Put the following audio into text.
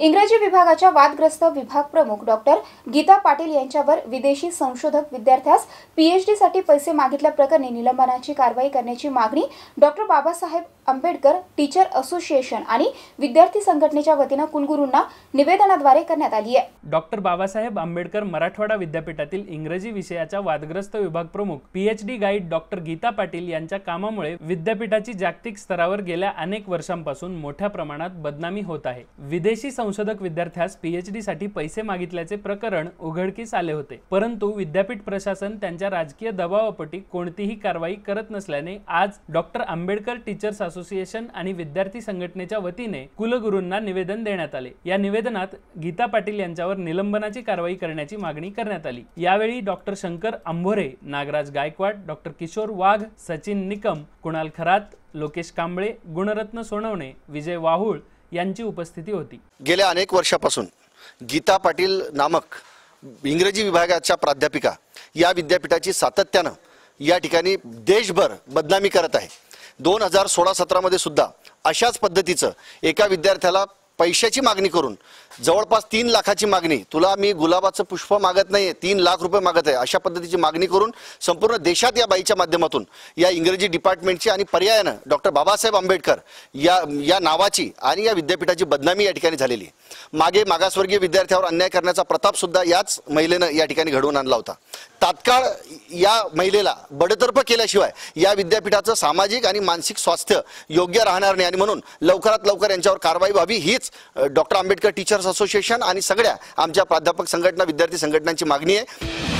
इंग्रजी विभागाच्या वादग्रस्त विभाग प्रमुख डॉक्टर गीता पाटील यांच्यावर विदेशी संशोधक विद्यार्थ्यास पीएचडीसाठी पैसे मागितल्याप्रकरणी निलंबनाची कारवाई करण्याची मागणी doctor Babasaheb Ambedkar teacher association आणि विद्यार्थी संघटनेच्या वतीनं कुलगुरूंना निवेदनाद्वारे करण्यात आली आहे डॉक्टर बाबासाहेब आंबेडकर मराठवाडा विद्यापीठातील इंग्रजी विषयाच्या वादग्रस्त विभाग प्रमुख PhD guide doctor Geeta Patil यांच्या कामामुळे विद्यापीठाची जागतिक स्तरावर गेल्या अनेक वर्षांपासून मोठ्या प्रमाणात बदनामी होत आहे विदेशी संशोधक विद्यार्थ्यास पीएचडी साठी पैसे मागितल्याचे प्रकरण उघडकीस आले होते परंतु विद्यापीठ प्रशासन त्यांच्या राजकीय दबावापटी कोणतीही कारवाई करत नसल्याने आज डॉक्टर आंबेडकर टीचर्स असोसिएशन आणि विद्यार्थी संघटनेच्या वतीने कुलगुरूंना निवेदन देण्यात आले या निवेदनात गीता पाटील यांच्यावर निलंबनाची कारवाई करण्याची मागणी करण्यात आली यावेळी डॉक्टर शंकर आंभोरे नागराज गायकवाड डॉक्टर किशोर वाघ सचिन निकम कुणाल खरात लोकेश कांबळे गुणरत्न सोनवणे विजय वाहुळ यांची उपस्थिती होती गेल्या अनेक वर्षापासून गीता पाटील नामक इंग्रजी विभागाच्या प्राध्यापिका या विद्यापीठाची सातत्यानं या ठिकाणी देशभर बदनामी करत आहे दोन हजार सोळा सतरामध्ये सुद्धा अशाच पद्धतीचं एका विद्यार्थ्याला पैशाची मागणी करून जवळपास तीन लाखाची मागणी तुला मी गुलाबाचं पुष्प मागत नाहीये तीन लाख रुपये मागत आहे अशा पद्धतीची मागणी करून संपूर्ण देशात या बाईच्या माध्यमातून या इंग्रजी डिपार्टमेंटची आणि पर्यायानं डॉक्टर बाबासाहेब आंबेडकर या या नावाची आणि या विद्यापीठाची बदनामी या ठिकाणी झालेली मागे मागासवर्गीय विद्यार्थ्यावर अन्याय करण्याचा प्रताप सुद्धा याच महिलेनं या ठिकाणी घडवून आणला होता तात्काळ या महिलेला बडतर्फ केल्याशिवाय या विद्यापीठाचं सामाजिक आणि मानसिक स्वास्थ्य योग्य राहणार नाही आणि म्हणून लवकरात लवकर यांच्यावर कारवाई व्हावी हीच डॉक्टर आंबेडकर टीचर्स असोसिएशन आणि सगळ्या आमच्या प्राध्यापक संघटना विद्यार्थी संघटनांची मागणी आहे